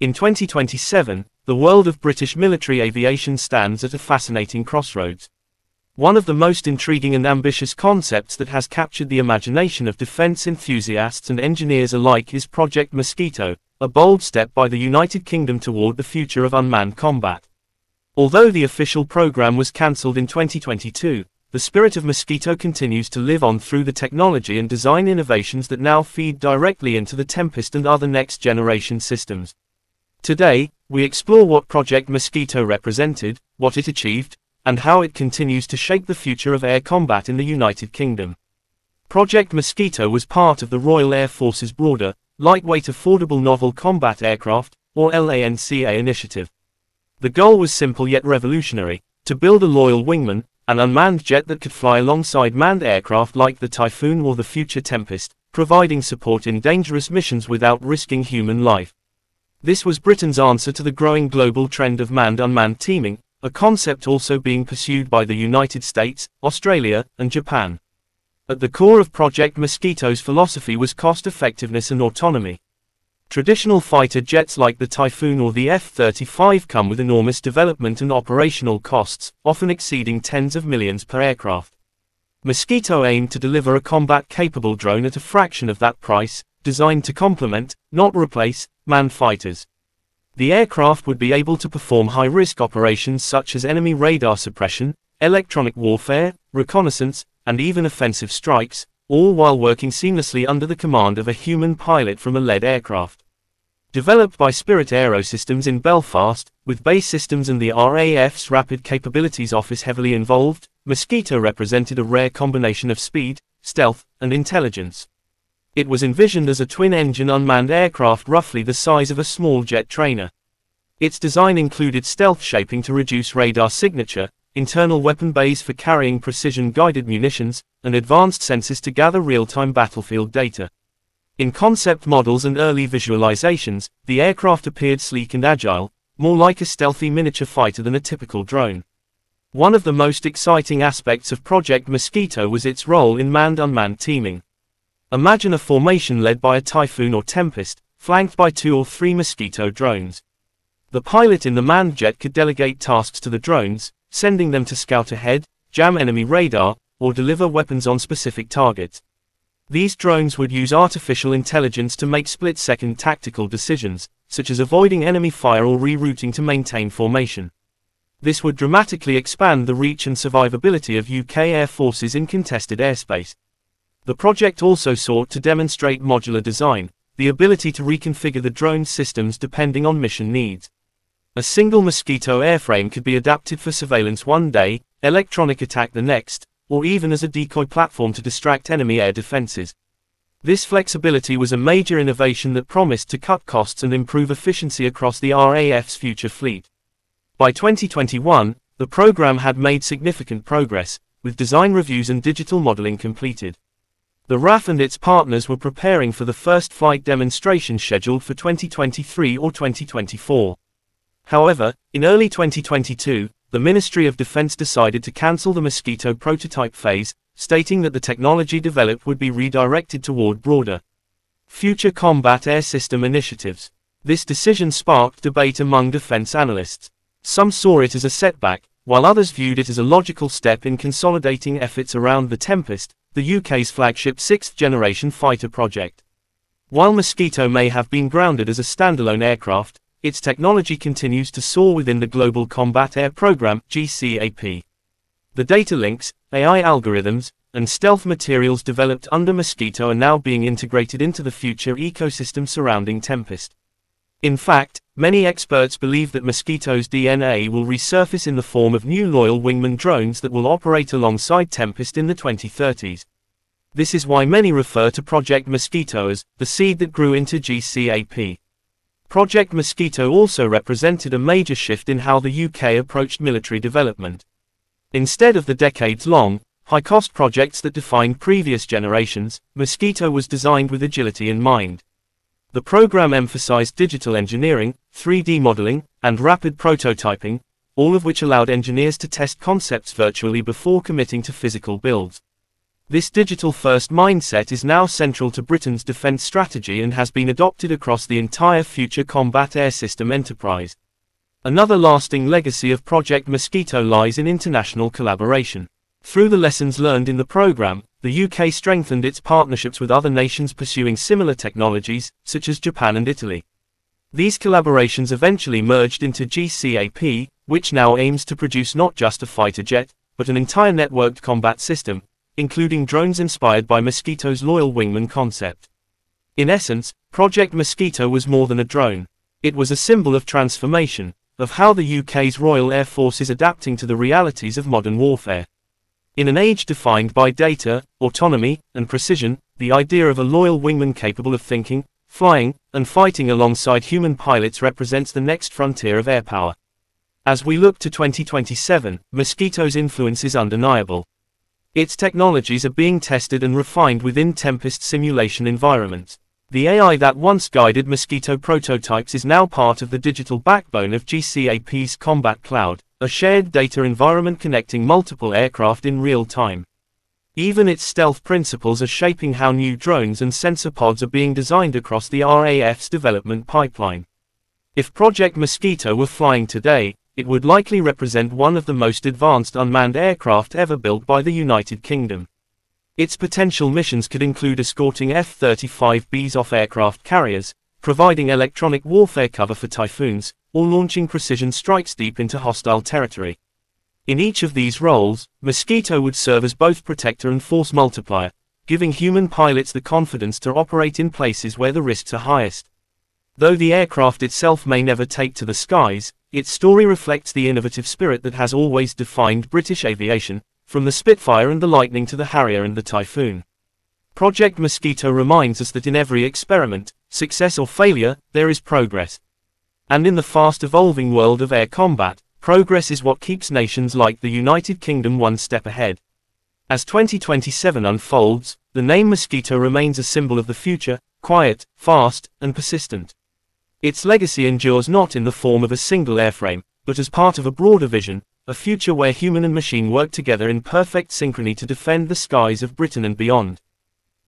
In 2027, the world of British military aviation stands at a fascinating crossroads. One of the most intriguing and ambitious concepts that has captured the imagination of defense enthusiasts and engineers alike is Project Mosquito, a bold step by the United Kingdom toward the future of unmanned combat. Although the official program was cancelled in 2022, the spirit of Mosquito continues to live on through the technology and design innovations that now feed directly into the Tempest and other next-generation systems. Today, we explore what Project Mosquito represented, what it achieved, and how it continues to shape the future of air combat in the United Kingdom. Project Mosquito was part of the Royal Air Force's broader, Lightweight Affordable Novel Combat Aircraft, or LANCA initiative. The goal was simple yet revolutionary, to build a loyal wingman, an unmanned jet that could fly alongside manned aircraft like the Typhoon or the future Tempest, providing support in dangerous missions without risking human life. This was Britain's answer to the growing global trend of manned-unmanned teaming, a concept also being pursued by the United States, Australia, and Japan. At the core of Project Mosquito's philosophy was cost effectiveness and autonomy. Traditional fighter jets like the Typhoon or the F-35 come with enormous development and operational costs, often exceeding tens of millions per aircraft. Mosquito aimed to deliver a combat-capable drone at a fraction of that price, designed to complement, not replace, manned fighters. The aircraft would be able to perform high-risk operations such as enemy radar suppression, electronic warfare, reconnaissance, and even offensive strikes, all while working seamlessly under the command of a human pilot from a lead aircraft. Developed by Spirit Aerosystems in Belfast, with base systems and the RAF's Rapid Capabilities Office heavily involved, Mosquito represented a rare combination of speed, stealth, and intelligence. It was envisioned as a twin-engine unmanned aircraft roughly the size of a small jet trainer. Its design included stealth shaping to reduce radar signature, internal weapon bays for carrying precision-guided munitions, and advanced sensors to gather real-time battlefield data. In concept models and early visualizations, the aircraft appeared sleek and agile, more like a stealthy miniature fighter than a typical drone. One of the most exciting aspects of Project Mosquito was its role in manned-unmanned teaming. Imagine a formation led by a typhoon or tempest, flanked by two or three mosquito drones. The pilot in the manned jet could delegate tasks to the drones, sending them to scout ahead, jam enemy radar, or deliver weapons on specific targets. These drones would use artificial intelligence to make split-second tactical decisions, such as avoiding enemy fire or rerouting to maintain formation. This would dramatically expand the reach and survivability of UK Air Forces in contested airspace. The project also sought to demonstrate modular design, the ability to reconfigure the drone's systems depending on mission needs. A single Mosquito airframe could be adapted for surveillance one day, electronic attack the next, or even as a decoy platform to distract enemy air defenses. This flexibility was a major innovation that promised to cut costs and improve efficiency across the RAF's future fleet. By 2021, the program had made significant progress, with design reviews and digital modeling completed. The RAF and its partners were preparing for the first flight demonstration scheduled for 2023 or 2024. However, in early 2022, the Ministry of Defense decided to cancel the Mosquito prototype phase, stating that the technology developed would be redirected toward broader future combat air system initiatives. This decision sparked debate among defense analysts. Some saw it as a setback, while others viewed it as a logical step in consolidating efforts around the Tempest, the UK's flagship sixth-generation fighter project. While Mosquito may have been grounded as a standalone aircraft, its technology continues to soar within the Global Combat Air Programme GCAP. The data links, AI algorithms, and stealth materials developed under Mosquito are now being integrated into the future ecosystem surrounding Tempest. In fact, many experts believe that Mosquito's DNA will resurface in the form of new loyal wingman drones that will operate alongside Tempest in the 2030s. This is why many refer to Project Mosquito as the seed that grew into GCAP. Project Mosquito also represented a major shift in how the UK approached military development. Instead of the decades-long, high-cost projects that defined previous generations, Mosquito was designed with agility in mind. The program emphasized digital engineering, 3D modeling, and rapid prototyping, all of which allowed engineers to test concepts virtually before committing to physical builds. This digital-first mindset is now central to Britain's defence strategy and has been adopted across the entire future combat air system enterprise. Another lasting legacy of Project Mosquito lies in international collaboration. Through the lessons learned in the program, the UK strengthened its partnerships with other nations pursuing similar technologies, such as Japan and Italy. These collaborations eventually merged into GCAP, which now aims to produce not just a fighter jet, but an entire networked combat system, including drones inspired by Mosquito's Loyal Wingman concept. In essence, Project Mosquito was more than a drone. It was a symbol of transformation, of how the UK's Royal Air Force is adapting to the realities of modern warfare. In an age defined by data, autonomy, and precision, the idea of a loyal wingman capable of thinking, flying, and fighting alongside human pilots represents the next frontier of air power. As we look to 2027, Mosquito's influence is undeniable. Its technologies are being tested and refined within Tempest simulation environments. The AI that once guided Mosquito prototypes is now part of the digital backbone of GCAP's Combat Cloud, a shared data environment connecting multiple aircraft in real time. Even its stealth principles are shaping how new drones and sensor pods are being designed across the RAF's development pipeline. If Project Mosquito were flying today, it would likely represent one of the most advanced unmanned aircraft ever built by the United Kingdom. Its potential missions could include escorting F-35Bs off aircraft carriers, providing electronic warfare cover for typhoons, or launching precision strikes deep into hostile territory. In each of these roles, Mosquito would serve as both protector and force multiplier, giving human pilots the confidence to operate in places where the risks are highest. Though the aircraft itself may never take to the skies, its story reflects the innovative spirit that has always defined British aviation, from the Spitfire and the Lightning to the Harrier and the Typhoon. Project Mosquito reminds us that in every experiment, success or failure, there is progress. And in the fast-evolving world of air combat, progress is what keeps nations like the United Kingdom one step ahead. As 2027 unfolds, the name Mosquito remains a symbol of the future, quiet, fast, and persistent. Its legacy endures not in the form of a single airframe, but as part of a broader vision, a future where human and machine work together in perfect synchrony to defend the skies of Britain and beyond.